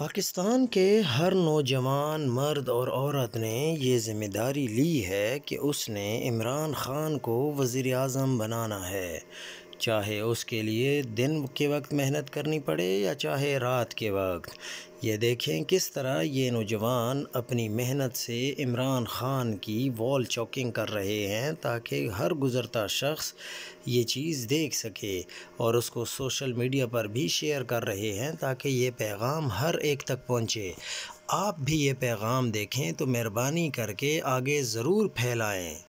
पाकिस्तान के हर नौजवान मर्द और औरत ने यह ज़िम्मेदारी ली है कि उसने इमरान ख़ान को वज़ी अजम बनाना है चाहे उसके लिए दिन के वक्त मेहनत करनी पड़े या चाहे रात के वक्त ये देखें किस तरह ये नौजवान अपनी मेहनत से इमरान ख़ान की वॉल चौकिंग कर रहे हैं ताकि हर गुज़रता शख्स ये चीज़ देख सके और उसको सोशल मीडिया पर भी शेयर कर रहे हैं ताकि ये पैगाम हर एक तक पहुँचे आप भी ये पैगाम देखें तो मेहरबानी करके आगे ज़रूर फैलाएँ